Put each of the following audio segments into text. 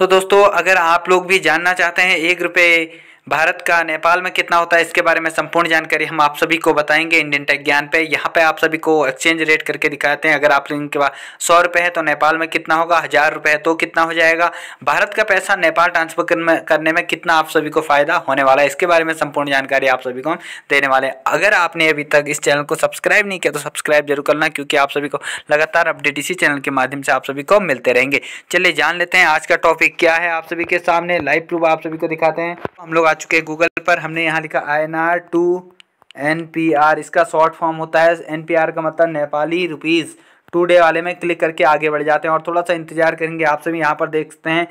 तो दोस्तों अगर आप लोग भी जानना चाहते हैं एक रुपये भारत का नेपाल में कितना होता है इसके बारे में संपूर्ण जानकारी हम आप सभी को बताएंगे इंडियन टेक ज्ञान पे यहाँ पे आप सभी को एक्सचेंज रेट करके दिखाते हैं अगर आप इनके पास सौ रुपये है तो नेपाल में कितना होगा हज़ार रुपये है तो कितना हो जाएगा भारत का पैसा नेपाल ट्रांसफर करने में कितना आप सभी को फ़ायदा होने वाला है इसके बारे में संपूर्ण जानकारी आप सभी को देने वाले हैं अगर आपने अभी तक इस चैनल को सब्सक्राइब नहीं किया तो सब्सक्राइब जरूर करना क्योंकि आप सभी को लगातार अपडेट इसी चैनल के माध्यम से आप सभी को मिलते रहेंगे चलिए जान लेते हैं आज का टॉपिक क्या है आप सभी के सामने लाइव प्रूफ आप सभी को दिखाते हैं हम लोग आ चुके हैं गूगल पर हमने यहाँ लिखा I N R to N P R इसका शॉर्ट फॉर्म होता है एन पी आर का मतलब नेपाली रुपीज़ टू डे वाले में क्लिक करके आगे बढ़ जाते हैं और थोड़ा सा इंतजार करेंगे आप सभी यहाँ पर देखते हैं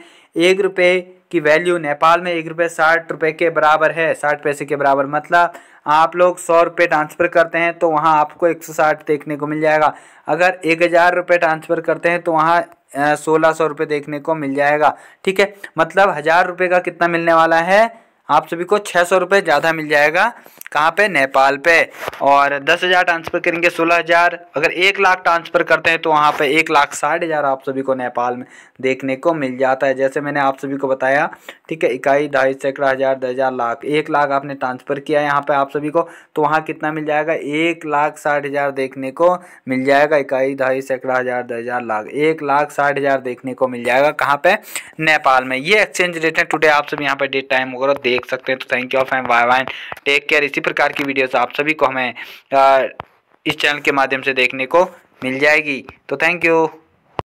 एक रुपये की वैल्यू नेपाल में एक रुपये साठ रुपये के बराबर है साठ पैसे के बराबर मतलब आप लोग सौ रुपये ट्रांसफ़र करते हैं तो वहाँ आपको एक सौ साठ देखने को मिल जाएगा अगर एक हज़ार रुपये ट्रांसफ़र करते हैं तो वहाँ सोलह सौ रुपये देखने को मिल जाएगा ठीक है मतलब हज़ार रुपये का कितना मिलने वाला है आप सभी को छः सौ रुपये ज़्यादा मिल जाएगा कहाँ पे नेपाल पे और दस हज़ार ट्रांसफ़र करेंगे सोलह हज़ार अगर एक लाख ट्रांसफ़र करते हैं तो वहाँ पे एक लाख साठ हज़ार आप सभी को नेपाल में देखने को मिल जाता है जैसे मैंने आप सभी को बताया ठीक है इकाई ढाई सैकड़ा हज़ार दस हज़ार लाख एक लाख आपने ट्रांसफ़र किया यहाँ पर आप सभी को तो वहाँ कितना मिल जाएगा एक लाख साठ हज़ार देखने को मिल जाएगा इकाई ढाई सैकड़ा हज़ार दस हज़ार लाख एक लाख साठ हज़ार देखने को मिल जाएगा कहाँ पर नेपाल में ये एक्सचेंज रेट है टुडे आप सभी यहाँ पर डेट टाइम वगैरह देख देख सकते हैं तो थैंक यू ऑफ एम वाई वाइन टेक केयर इसी प्रकार की वीडियोस आप सभी को हमें इस चैनल के माध्यम से देखने को मिल जाएगी तो थैंक यू